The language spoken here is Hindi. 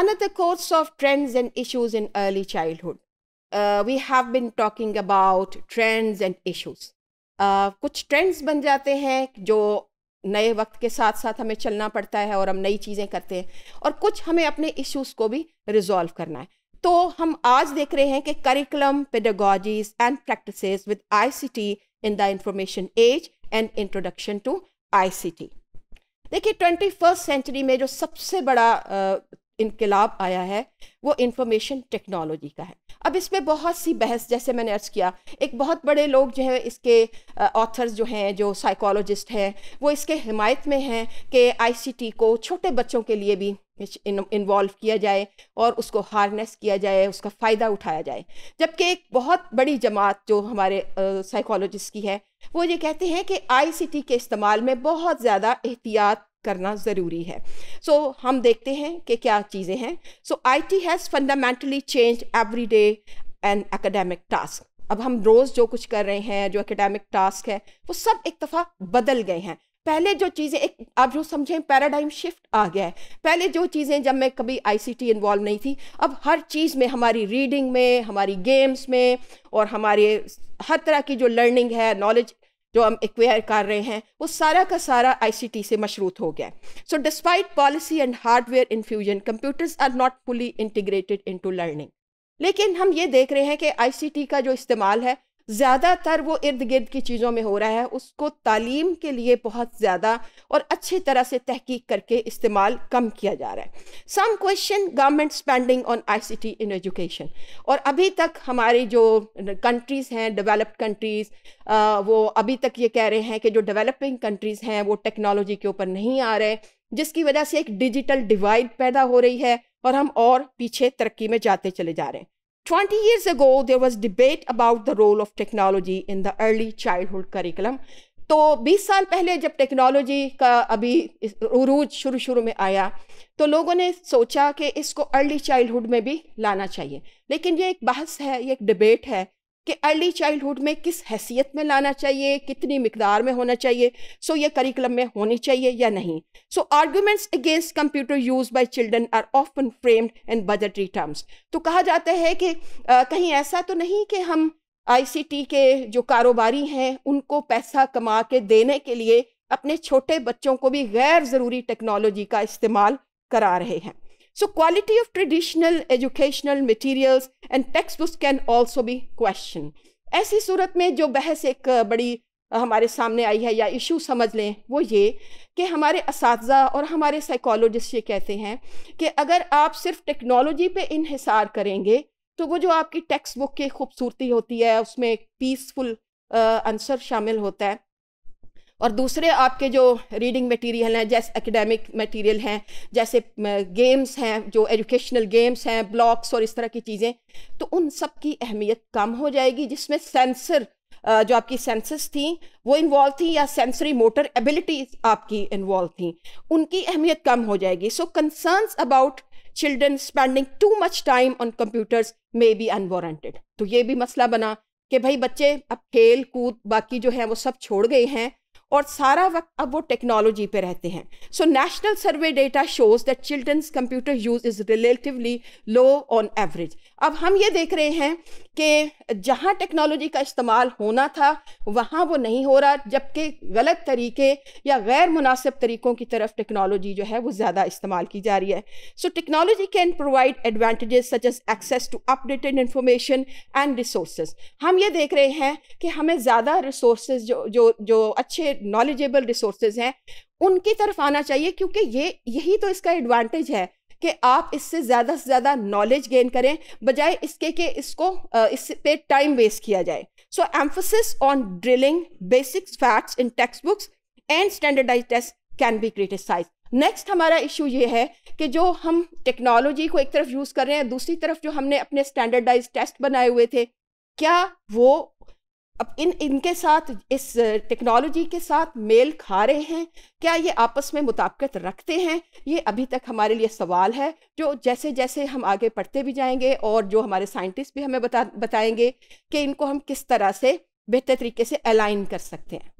Another course of trends and issues in early childhood. Uh, we have been talking about trends and issues. Uh, कुछ ट्रेंड्स बन जाते हैं जो नए वक्त के साथ साथ हमें चलना पड़ता है और हम नई चीज़ें करते हैं और कुछ हमें अपने इश्यूज को भी रिजॉल्व करना है तो हम आज देख रहे हैं कि curriculum pedagogies and practices with ICT in the information age and introduction to ICT देखिए ट्वेंटी फर्स्ट सेंचुरी में जो सबसे बड़ा uh, इनकलाब आया है वो इंफॉर्मेशन टेक्नोलॉजी का है अब इसमें बहुत सी बहस जैसे मैंने अर्ज़ किया एक बहुत बड़े लोग जो है इसके ऑथर्स जो हैं जो साइकोलॉजिस्ट हैं वो इसके हिमायत में हैं कि आईसीटी को छोटे बच्चों के लिए भी इन्वॉल्व किया जाए और उसको हार्नेस किया जाए उसका फ़ायदा उठाया जाए जबकि एक बहुत बड़ी जमात जो हमारे साइकोलॉजिस्ट की है वो ये कहते हैं कि आईसीटी के इस्तेमाल में बहुत ज़्यादा एहतियात करना ज़रूरी है सो so, हम देखते हैं कि क्या चीज़ें हैं so I T has fundamentally change every day an academic task अब हम रोज़ जो कुछ कर रहे हैं जो एकेडेमिक टास्क है वो सब एक दफ़ा बदल गए हैं पहले जो चीज़ें एक आप जो समझें पैराडाइम शिफ्ट आ गया है पहले जो चीज़ें जब मैं कभी आईसीटी इन्वॉल्व नहीं थी अब हर चीज़ में हमारी रीडिंग में हमारी गेम्स में और हमारे हर तरह की जो लर्निंग है नॉलेज जो हम एक्वायर कर रहे हैं वो सारा का सारा आईसीटी से मशरूत हो गया so despite policy and hardware infusion computers are not fully integrated into learning लेकिन हम ये देख रहे हैं कि आईसीटी का जो इस्तेमाल है ज़्यादातर वो इर्द गिर्द की चीज़ों में हो रहा है उसको तालीम के लिए बहुत ज़्यादा और अच्छी तरह से तहकीक करके इस्तेमाल कम किया जा रहा है some question government spending on ICT in education और अभी तक हमारी जो कंट्रीज़ हैं डेवलप्ड कंट्रीज़ वो अभी तक ये कह रहे हैं कि जो डेवलपिंग कंट्रीज़ हैं वो टेक्नोलॉजी के ऊपर नहीं आ रहे जिसकी वजह से एक डिजिटल डिवाइड पैदा हो रही है और हम और पीछे तरक्की में जाते चले जा रहे हैं 20 years ago, there was debate about the role of technology in the early childhood curriculum. तो 20 साल पहले जब टेक्नोलॉजी का अभी उरूज शुरू शुरू में आया तो लोगों ने सोचा कि इसको अर्ली चाइल्डहुड में भी लाना चाहिए लेकिन ये एक बहस है ये एक डिबेट है कि अर्ली चाइल्डहुड में किस हैसियत में लाना चाहिए कितनी मकदार में होना चाहिए सो ये करिकुलम में होनी चाहिए या नहीं so arguments against computer use by children are often framed in budgetary terms तो कहा जाता है कि आ, कहीं ऐसा तो नहीं कि हम आईसीटी के जो कारोबारी हैं उनको पैसा कमा के देने के लिए अपने छोटे बच्चों को भी गैर ज़रूरी टेक्नोलॉजी का इस्तेमाल करा रहे हैं So quality of traditional educational materials and textbooks can also be questioned. ऐसी सूरत में जो बहस एक बड़ी हमारे सामने आई है या इशू समझ लें वो ये कि हमारे इस और हमारे साइकोलॉजिस्ट ये कहते हैं कि अगर आप सिर्फ टेक्नोलॉजी पे इनहिसार करेंगे तो वो जो आपकी टेक्स्ट बुक की खूबसूरती होती है उसमें एक पीसफुल आंसर शामिल होता है और दूसरे आपके जो रीडिंग मटेरियल हैं जैसे एकेडमिक मटेरियल हैं जैसे गेम्स हैं जो एजुकेशनल गेम्स हैं ब्लॉक्स और इस तरह की चीज़ें तो उन सब की अहमियत कम हो जाएगी जिसमें सेंसर जो आपकी सेंसेस थी वो इन्वॉल्व थी या सेंसरी मोटर एबिलिटी आपकी इन्वॉल्व थी उनकी अहमियत कम हो जाएगी so concerns about children spending too much time on computers may be unwarranted तो ये भी मसला बना कि भाई बच्चे अब खेल कूद बाकी जो है वो सब छोड़ गए हैं और सारा वक्त अब वो टेक्नोलॉजी पे रहते हैं so national survey data shows that children's computer use is relatively low on average अब हम ये देख रहे हैं कि जहाँ टेक्नोलॉजी का इस्तेमाल होना था वहाँ वो नहीं हो रहा जबकि गलत तरीके या गैर मुनासिब तरीक़ों की तरफ टेक्नोलॉजी जो है वो ज़्यादा इस्तेमाल की जा रही है so technology can provide advantages such as access to updated information and resource हम ये देख रहे हैं कि हमें ज़्यादा रिसोर्स जो जो जो अच्छे नॉलेजेबल रिसोर्सेज हैं उनकी तरफ आना चाहिए क्योंकि ये यही तो इसका एडवांटेज है कि आप इससे ज़्यादा से ज़्यादा नॉलेज गेन करें बजाय इसके कि इसको इस पे टाइम वेस्ट किया जाए so emphasis on drilling basics facts in text books and standardize test can be criticize next हमारा इशू ये है कि जो हम टेक्नोलॉजी को एक तरफ यूज़ कर रहे हैं दूसरी तरफ जो हमने अपने स्टैंडर्डाइज टेस्ट बनाए हुए थे क्या वो अब इन इनके साथ इस टेक्नोलॉजी के साथ मेल खा रहे हैं क्या ये आपस में मुताबकत रखते हैं ये अभी तक हमारे लिए सवाल है जो जैसे जैसे हम आगे पढ़ते भी जाएंगे और जो हमारे साइंटिस्ट भी हमें बता बताएंगे कि इनको हम किस तरह से बेहतर तरीके से अलाइन कर सकते हैं